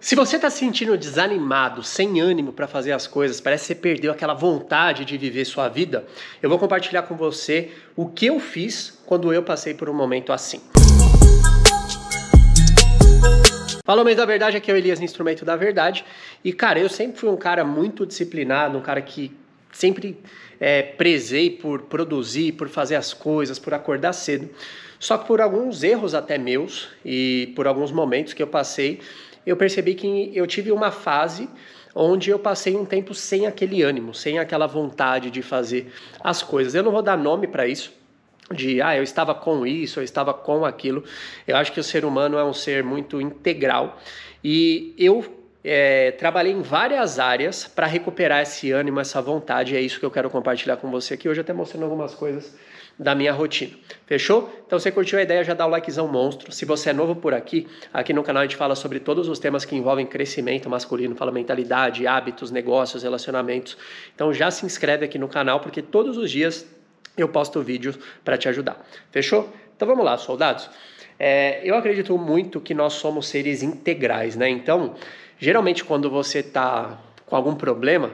Se você está se sentindo desanimado, sem ânimo para fazer as coisas, parece que você perdeu aquela vontade de viver sua vida, eu vou compartilhar com você o que eu fiz quando eu passei por um momento assim. Fala, mas da verdade, aqui é o Elias, no Instrumento da Verdade. E, cara, eu sempre fui um cara muito disciplinado, um cara que sempre é, prezei por produzir, por fazer as coisas, por acordar cedo. Só que por alguns erros até meus e por alguns momentos que eu passei, eu percebi que eu tive uma fase onde eu passei um tempo sem aquele ânimo, sem aquela vontade de fazer as coisas. Eu não vou dar nome para isso, de ah, eu estava com isso, eu estava com aquilo. Eu acho que o ser humano é um ser muito integral e eu é, trabalhei em várias áreas para recuperar esse ânimo, essa vontade. É isso que eu quero compartilhar com você aqui hoje, até mostrando algumas coisas da minha rotina. Fechou? Então, se curtiu a ideia, já dá o likezão monstro. Se você é novo por aqui, aqui no canal a gente fala sobre todos os temas que envolvem crescimento masculino, fala mentalidade, hábitos, negócios, relacionamentos. Então, já se inscreve aqui no canal, porque todos os dias eu posto vídeos para te ajudar. Fechou? Então, vamos lá, soldados. É, eu acredito muito que nós somos seres integrais, né? Então, geralmente quando você está com algum problema,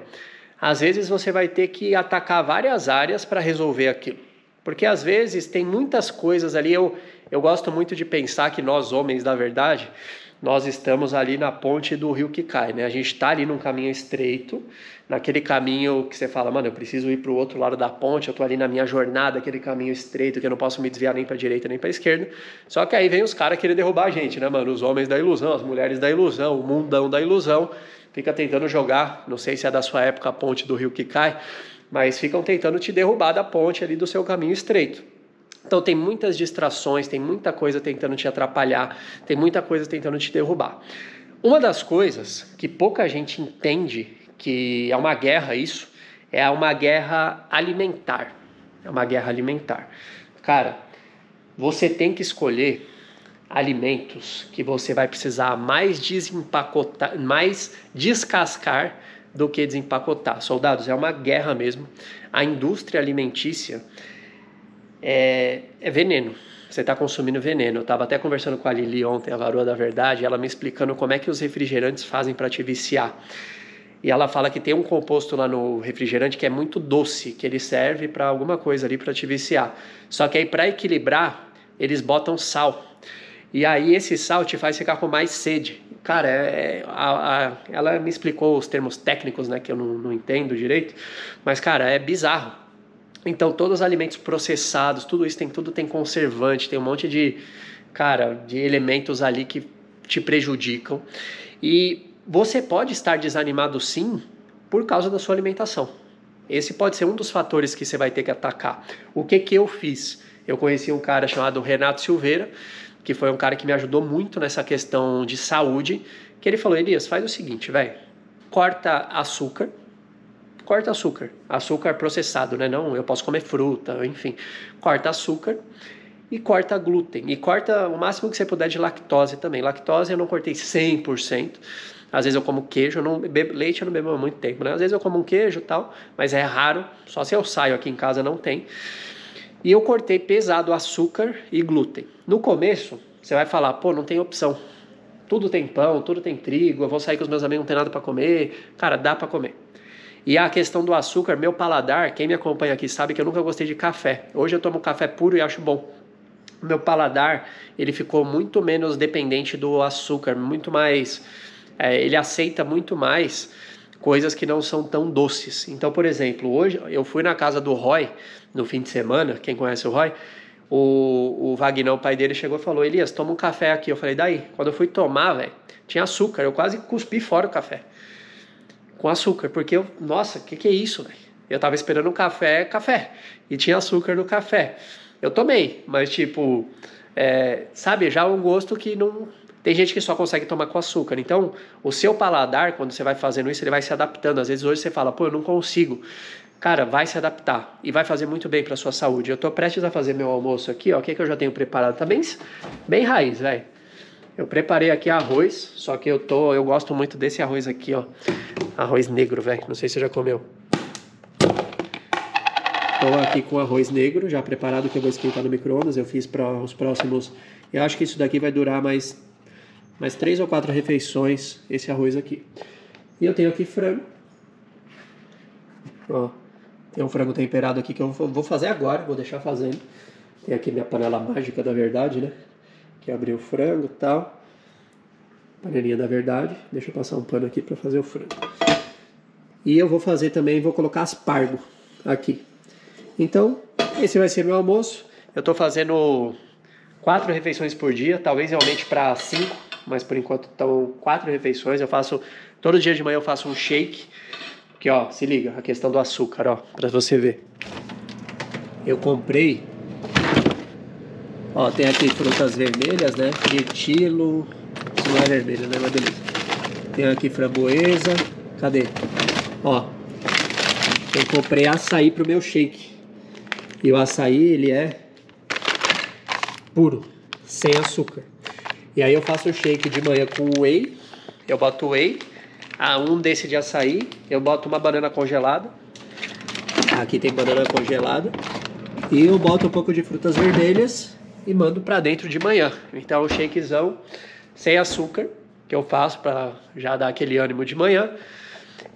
às vezes você vai ter que atacar várias áreas para resolver aquilo. Porque às vezes tem muitas coisas ali. Eu, eu gosto muito de pensar que nós, homens, da verdade, nós estamos ali na ponte do rio que cai, né? A gente está ali num caminho estreito, naquele caminho que você fala, mano, eu preciso ir para o outro lado da ponte, eu estou ali na minha jornada, aquele caminho estreito que eu não posso me desviar nem para direita nem para esquerda. Só que aí vem os caras querendo derrubar a gente, né, mano? Os homens da ilusão, as mulheres da ilusão, o mundão da ilusão, fica tentando jogar, não sei se é da sua época a ponte do rio que cai, mas ficam tentando te derrubar da ponte ali do seu caminho estreito. Então tem muitas distrações, tem muita coisa tentando te atrapalhar, tem muita coisa tentando te derrubar. Uma das coisas que pouca gente entende que é uma guerra isso, é uma guerra alimentar. É uma guerra alimentar. Cara, você tem que escolher alimentos que você vai precisar mais desempacotar, mais descascar do que desempacotar. Soldados, é uma guerra mesmo. A indústria alimentícia é, é veneno. Você está consumindo veneno. Eu estava até conversando com a Lili ontem, a varoa da verdade, ela me explicando como é que os refrigerantes fazem para te viciar. E ela fala que tem um composto lá no refrigerante que é muito doce, que ele serve para alguma coisa ali para te viciar. Só que aí para equilibrar, eles botam sal. E aí esse sal te faz ficar com mais sede. Cara, é, é, a, a, ela me explicou os termos técnicos, né, que eu não, não entendo direito. Mas cara, é bizarro então, todos os alimentos processados, tudo isso tem tudo tem conservante, tem um monte de cara, de elementos ali que te prejudicam. E você pode estar desanimado sim por causa da sua alimentação. Esse pode ser um dos fatores que você vai ter que atacar. O que que eu fiz? Eu conheci um cara chamado Renato Silveira, que foi um cara que me ajudou muito nessa questão de saúde, que ele falou: "Elias, faz o seguinte, velho. Corta açúcar, corta açúcar. Açúcar processado, né? Não, eu posso comer fruta, enfim. Corta açúcar e corta glúten. E corta o máximo que você puder de lactose também. Lactose eu não cortei 100%. Às vezes eu como queijo, eu não bebo, leite eu não bebo há muito tempo, né? Às vezes eu como um queijo e tal, mas é raro. Só se eu saio aqui em casa não tem. E eu cortei pesado açúcar e glúten. No começo, você vai falar, pô, não tem opção. Tudo tem pão, tudo tem trigo, eu vou sair com os meus amigos, não tem nada para comer. Cara, dá para comer. E a questão do açúcar, meu paladar, quem me acompanha aqui sabe que eu nunca gostei de café. Hoje eu tomo café puro e acho bom. Meu paladar, ele ficou muito menos dependente do açúcar, muito mais. É, ele aceita muito mais coisas que não são tão doces. Então, por exemplo, hoje eu fui na casa do Roy no fim de semana, quem conhece o Roy, o, o Vagnão, o pai dele, chegou e falou: Elias, toma um café aqui. Eu falei: daí? Quando eu fui tomar, velho, tinha açúcar, eu quase cuspi fora o café com açúcar, porque eu, nossa, o que, que é isso, velho? Eu tava esperando um café, café, e tinha açúcar no café. Eu tomei, mas tipo, é, sabe, já é um gosto que não. Tem gente que só consegue tomar com açúcar. Então, o seu paladar, quando você vai fazendo isso, ele vai se adaptando. Às vezes hoje você fala, pô, eu não consigo. Cara, vai se adaptar e vai fazer muito bem para sua saúde. Eu tô prestes a fazer meu almoço aqui, ó. O que, que eu já tenho preparado? Tá bem, bem raiz, velho eu preparei aqui arroz, só que eu tô, eu gosto muito desse arroz aqui, ó. Arroz negro, velho. Não sei se você já comeu. Tô aqui com arroz negro, já preparado que eu vou esquentar no micro-ondas. Eu fiz para os próximos. Eu acho que isso daqui vai durar mais mais três ou quatro refeições esse arroz aqui. E eu tenho aqui frango. Ó, tem um frango temperado aqui que eu vou fazer agora, vou deixar fazendo. Tem aqui minha panela mágica da verdade, né? que é abriu o frango e tal. Panelinha da verdade. Deixa eu passar um pano aqui para fazer o frango. E eu vou fazer também, vou colocar aspargo aqui. Então, esse vai ser meu almoço. Eu estou fazendo quatro refeições por dia, talvez eu aumente para cinco, mas por enquanto estão quatro refeições. Eu faço todo dia de manhã eu faço um shake, que ó, se liga, a questão do açúcar, ó, para você ver. Eu comprei Ó, tem aqui frutas vermelhas, né? Mirtilo, isso não é vermelho, né? Mas beleza. Tem aqui framboesa. Cadê? Ó, eu comprei açaí pro meu shake. E o açaí, ele é puro, sem açúcar. E aí eu faço o shake de manhã com whey, eu boto whey, a ah, um desse de açaí, eu boto uma banana congelada. Aqui tem banana congelada. E eu boto um pouco de frutas vermelhas e mando para dentro de manhã. Então, o shakezão sem açúcar que eu faço para já dar aquele ânimo de manhã.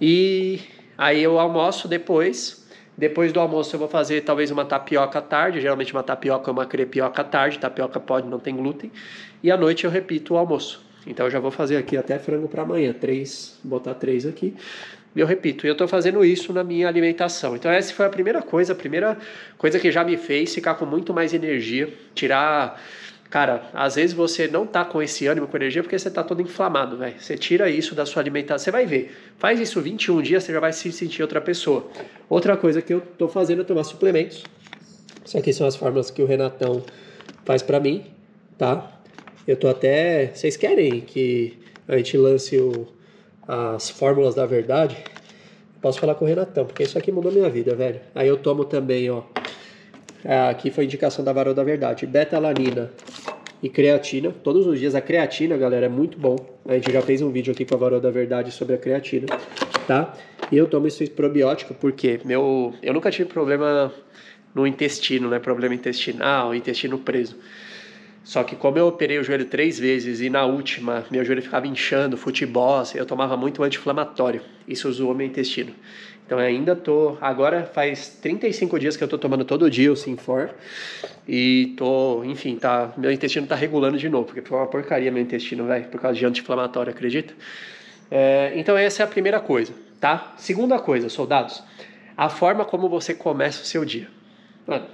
E aí eu almoço depois. Depois do almoço eu vou fazer talvez uma tapioca à tarde, geralmente uma tapioca ou é uma crepioca à tarde, tapioca pode, não tem glúten. E à noite eu repito o almoço. Então eu já vou fazer aqui até frango para amanhã, três, botar três aqui eu repito, eu estou fazendo isso na minha alimentação. Então, essa foi a primeira coisa, a primeira coisa que já me fez ficar com muito mais energia, tirar. Cara, às vezes você não tá com esse ânimo, com energia, porque você tá todo inflamado, velho. Você tira isso da sua alimentação, você vai ver. Faz isso 21 dias, você já vai se sentir outra pessoa. Outra coisa que eu tô fazendo é tomar suplementos. Isso aqui são as fórmulas que o Renatão faz para mim, tá? Eu tô até. Vocês querem que a gente lance o as fórmulas da verdade, posso falar com o Renatão, porque isso aqui mudou minha vida, velho. Aí eu tomo também, ó. É, aqui foi indicação da Varão da Verdade. Betalanina e creatina. Todos os dias a creatina, galera, é muito bom. A gente já fez um vídeo aqui com a Varão da Verdade sobre a creatina, tá? E eu tomo isso probiótico porque meu, eu nunca tive problema no intestino, né? Problema intestinal, intestino preso. Só que como eu operei o joelho três vezes e na última meu joelho ficava inchando, futebol, eu tomava muito anti-inflamatório. Isso zoou meu intestino. Então ainda tô, agora faz 35 dias que eu tô tomando todo dia o Sinfor e tô, enfim, tá, meu intestino tá regulando de novo, porque foi uma porcaria meu intestino, velho, por causa de anti-inflamatório, acredita? É, então essa é a primeira coisa, tá? Segunda coisa, soldados, a forma como você começa o seu dia. Mano,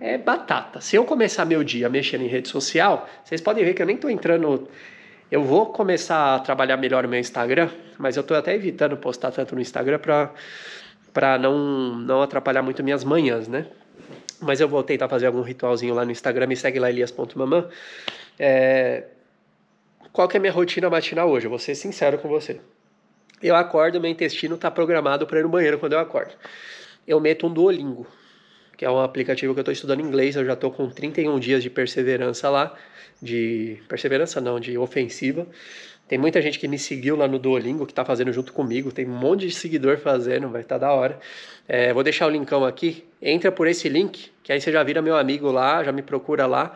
é batata. Se eu começar meu dia mexendo em rede social, vocês podem ver que eu nem estou entrando. Eu vou começar a trabalhar melhor o meu Instagram, mas eu estou até evitando postar tanto no Instagram para não, não atrapalhar muito minhas manhãs, né? Mas eu vou tentar fazer algum ritualzinho lá no Instagram, me segue lá elias.mamã. É... Qual que é a minha rotina matinal hoje? Eu vou ser sincero com você. Eu acordo, meu intestino está programado para ir no banheiro quando eu acordo. Eu meto um Duolingo que é um aplicativo que eu estou estudando inglês, eu já estou com 31 dias de perseverança lá, de perseverança não, de ofensiva. Tem muita gente que me seguiu lá no Duolingo, que está fazendo junto comigo, tem um monte de seguidor fazendo, vai estar tá da hora. É, vou deixar o linkão aqui, entra por esse link, que aí você já vira meu amigo lá, já me procura lá,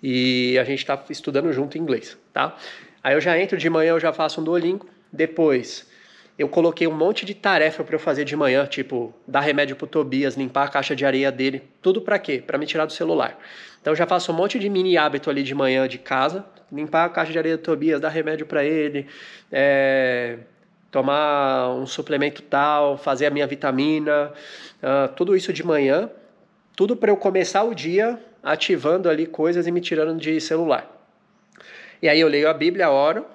e a gente está estudando junto inglês, tá? Aí eu já entro de manhã, eu já faço um Duolingo, depois eu coloquei um monte de tarefa para eu fazer de manhã, tipo dar remédio pro Tobias, limpar a caixa de areia dele, tudo para quê? Para me tirar do celular. Então eu já faço um monte de mini hábito ali de manhã de casa, limpar a caixa de areia do Tobias, dar remédio para ele, é, tomar um suplemento tal, fazer a minha vitamina, uh, tudo isso de manhã, tudo para eu começar o dia ativando ali coisas e me tirando de celular. E aí eu leio a Bíblia, oro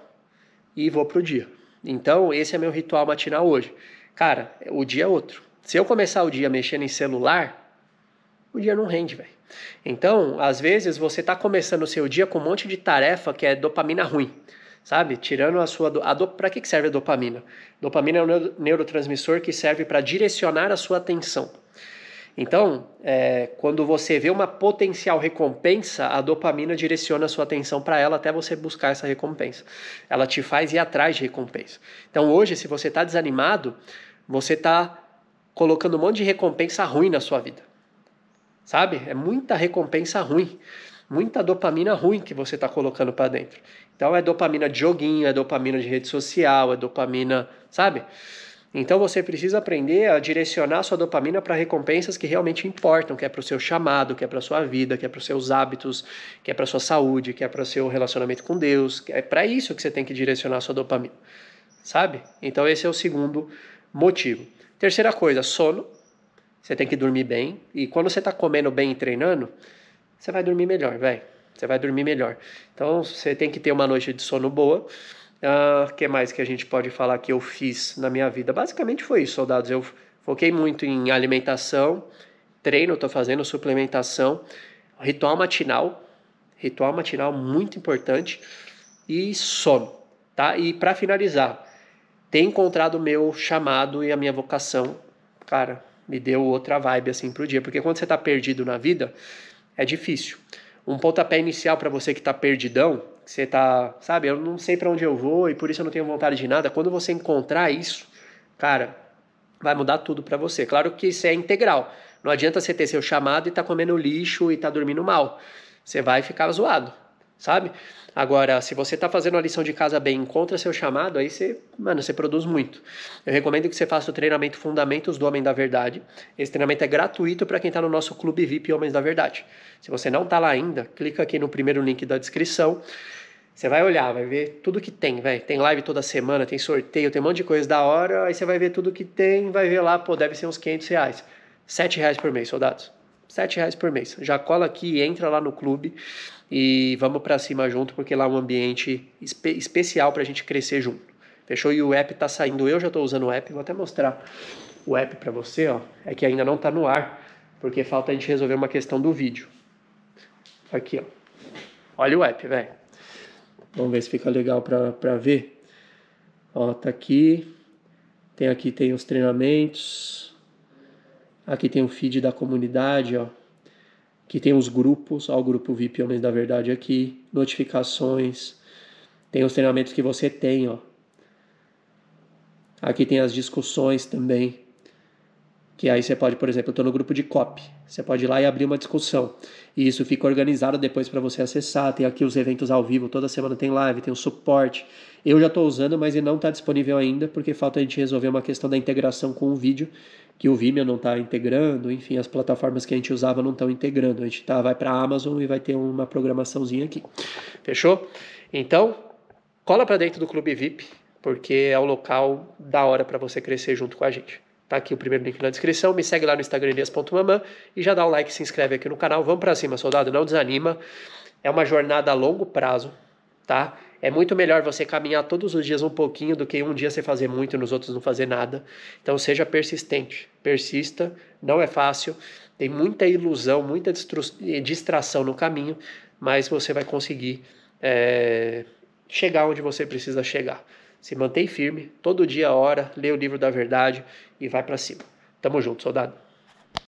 e vou pro dia. Então, esse é meu ritual matinal hoje. Cara, o dia é outro. Se eu começar o dia mexendo em celular, o dia não rende, velho. Então, às vezes você tá começando o seu dia com um monte de tarefa que é dopamina ruim, sabe? Tirando a sua do... a do... para que que serve a dopamina? Dopamina é um neurotransmissor que serve para direcionar a sua atenção. Então, é, quando você vê uma potencial recompensa, a dopamina direciona a sua atenção para ela até você buscar essa recompensa. Ela te faz ir atrás de recompensa. Então, hoje, se você está desanimado, você está colocando um monte de recompensa ruim na sua vida. Sabe? É muita recompensa ruim muita dopamina ruim que você está colocando para dentro. Então é dopamina de joguinho, é dopamina de rede social, é dopamina, sabe? Então você precisa aprender a direcionar sua dopamina para recompensas que realmente importam, que é para o seu chamado, que é para sua vida, que é para os seus hábitos, que é para sua saúde, que é para o seu relacionamento com Deus. É para isso que você tem que direcionar sua dopamina, sabe? Então esse é o segundo motivo. Terceira coisa, sono. Você tem que dormir bem e quando você está comendo bem e treinando, você vai dormir melhor, velho. Você vai dormir melhor. Então você tem que ter uma noite de sono boa. O uh, ah, que mais que a gente pode falar que eu fiz na minha vida? Basicamente foi isso, soldados. Eu foquei muito em alimentação, treino, estou fazendo suplementação, ritual matinal, ritual matinal muito importante e sono, tá? E para finalizar, ter encontrado o meu chamado e a minha vocação, cara, me deu outra vibe assim pro dia, porque quando você está perdido na vida, é difícil. Um pontapé inicial para você que está perdidão você tá, sabe, eu não sei para onde eu vou e por isso eu não tenho vontade de nada. Quando você encontrar isso, cara, vai mudar tudo para você. Claro que isso é integral. Não adianta você ter seu chamado e tá comendo lixo e tá dormindo mal. Você vai ficar zoado sabe? Agora, se você está fazendo a lição de casa bem, encontra seu chamado, aí você, mano, você produz muito. Eu recomendo que você faça o treinamento Fundamentos do Homem da Verdade. Esse treinamento é gratuito para quem está no nosso clube VIP Homens da Verdade. Se você não está lá ainda, clica aqui no primeiro link da descrição. Você vai olhar, vai ver tudo que tem, velho. Tem live toda semana, tem sorteio, tem um monte de coisa da hora. Aí você vai ver tudo que tem, vai ver lá, pô, deve ser uns 500 reais. 7 reais por mês, soldados sete reais por mês. Já cola aqui, entra lá no clube e vamos para cima junto, porque lá é um ambiente espe especial para a gente crescer junto. Fechou? E o app está saindo. Eu já estou usando o app, vou até mostrar o app para você. Ó. É que ainda não está no ar, porque falta a gente resolver uma questão do vídeo. Aqui, ó. Olha o app, velho. Vamos ver se fica legal para ver. Ó, tá aqui. Tem aqui, tem os treinamentos Aqui tem o feed da comunidade, ó. Aqui tem os grupos, ó, o grupo VIP Homens da Verdade aqui, notificações, tem os treinamentos que você tem, ó. Aqui tem as discussões também. Que aí você pode, por exemplo, eu estou no grupo de COP. Você pode ir lá e abrir uma discussão. E isso fica organizado depois para você acessar. Tem aqui os eventos ao vivo, toda semana tem live, tem o suporte. Eu já estou usando, mas ele não está disponível ainda, porque falta a gente resolver uma questão da integração com o vídeo que o Vimeo não está integrando, enfim, as plataformas que a gente usava não estão integrando. A gente tá, vai para a Amazon e vai ter uma programaçãozinha aqui. Fechou? Então, cola para dentro do Clube VIP, porque é o local da hora para você crescer junto com a gente. Tá aqui o primeiro link na descrição. Me segue lá no Instagram, elias.mamã, e já dá o like, se inscreve aqui no canal. Vamos para cima, soldado, não desanima. É uma jornada a longo prazo tá? É muito melhor você caminhar todos os dias um pouquinho do que um dia você fazer muito e nos outros não fazer nada. Então seja persistente, persista, não é fácil, tem muita ilusão, muita eh, distração no caminho, mas você vai conseguir é, chegar onde você precisa chegar. Se mantém firme, todo dia a hora, lê o livro da verdade e vai para cima. Tamo junto, soldado.